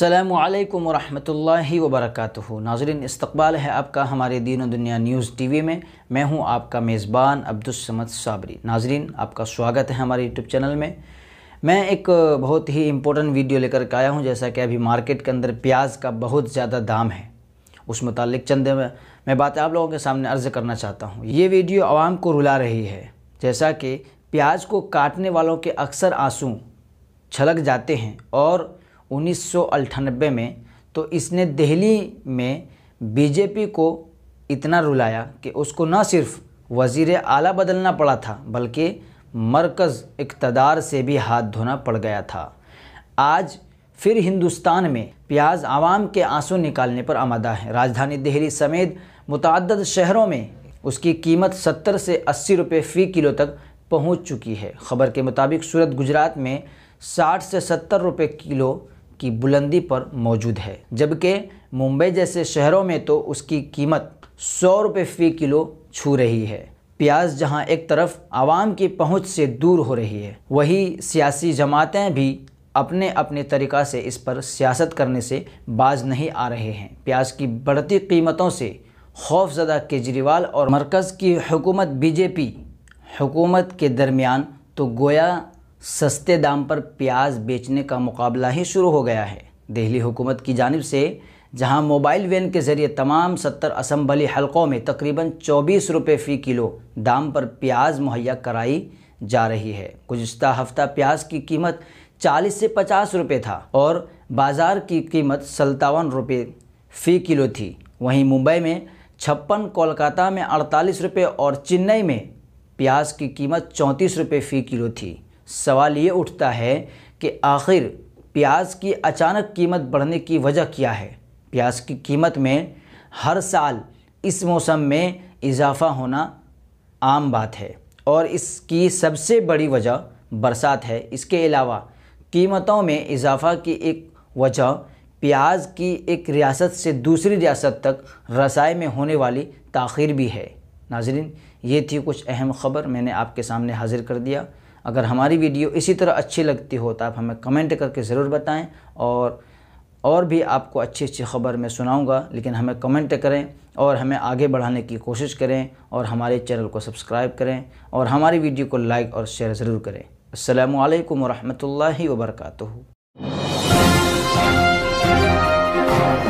السلام علیکم ورحمۃ اللہ وبرکاتہ ناظرین استقبال ہے آپ کا ہمارے دین و دنیا نیوز ٹی وی میں میں ہوں آپ کا میزبان عبدالسمت صابری ناظرین آپ کا سواگت ہے ہمارے یوٹیوب چینل میں میں ایک بہت ہی امپورٹنٹ ویڈیو لے کر کے آیا ہوں جیسا کہ ابھی مارکیٹ کے اندر پیاز کا بہت زیادہ دام ہے اس متعلق چند میں باتیں آپ لوگوں کے سامنے عرض کرنا چاہتا ہوں یہ ویڈیو عوام کو رلا رہی ہے جیسا کہ پیاز کو کاٹنے والوں کے اکثر آنسوں چھلک جاتے ہیں اور انیس سو اٹھانوے میں تو اس نے دہلی میں بی جے پی کو اتنا رلایا کہ اس کو نہ صرف وزیر اعلیٰ بدلنا پڑا تھا بلکہ مرکز اقتدار سے بھی ہاتھ دھونا پڑ گیا تھا آج پھر ہندوستان میں پیاز عوام کے آنسو نکالنے پر آمادہ ہے راجدھانی دہلی سمیت متعدد شہروں میں اس کی قیمت ستر سے اسی روپے فی کلو تک پہنچ چکی ہے خبر کے مطابق صورت گجرات میں ساٹھ سے ستر روپے کلو کی بلندی پر موجود ہے جبکہ ممبئی جیسے شہروں میں تو اس کی قیمت سو روپے فی کلو چھو رہی ہے پیاز جہاں ایک طرف عوام کی پہنچ سے دور ہو رہی ہے وہی سیاسی جماعتیں بھی اپنے اپنے طریقہ سے اس پر سیاست کرنے سے باز نہیں آ رہے ہیں پیاز کی بڑھتی قیمتوں سے خوف زدہ کیجریوال اور مرکز کی حکومت بی جے پی حکومت کے درمیان تو گویا سستے دام پر پیاز بیچنے کا مقابلہ ہی شروع ہو گیا ہے دہلی حکومت کی جانب سے جہاں موبائل وین کے ذریعے تمام ستر اسمبلی حلقوں میں تقریباً چوبیس روپے فی کلو دام پر پیاز مہیا کرائی جا رہی ہے گزشتہ ہفتہ پیاز کی قیمت چالیس سے پچاس روپے تھا اور بازار کی قیمت ستاون روپے فی کلو تھی وہیں ممبئی میں چھپن کولکاتہ میں اڑتالیس روپے اور چنئی میں پیاز کی قیمت چونتیس روپے فی کلو تھی سوال یہ اٹھتا ہے کہ آخر پیاز کی اچانک قیمت بڑھنے کی وجہ کیا ہے پیاز کی قیمت میں ہر سال اس موسم میں اضافہ ہونا عام بات ہے اور اس کی سب سے بڑی وجہ برسات ہے اس کے علاوہ قیمتوں میں اضافہ کی ایک وجہ پیاز کی ایک ریاست سے دوسری ریاست تک رسائی میں ہونے والی تاخیر بھی ہے ناظرین یہ تھی کچھ اہم خبر میں نے آپ کے سامنے حاضر کر دیا اگر ہماری ویڈیو اسی طرح اچھی لگتی ہو تو آپ ہمیں کمنٹ کر کے ضرور بتائیں اور اور بھی آپ کو اچھی اچھی خبر میں سناؤں گا لیکن ہمیں کمنٹ کریں اور ہمیں آگے بڑھانے کی کوشش کریں اور ہمارے چینل کو سبسکرائب کریں اور ہماری ویڈیو کو لائک اور شیئر ضرور کریں السلام علیکم ورحمۃ اللہ وبرکاتہ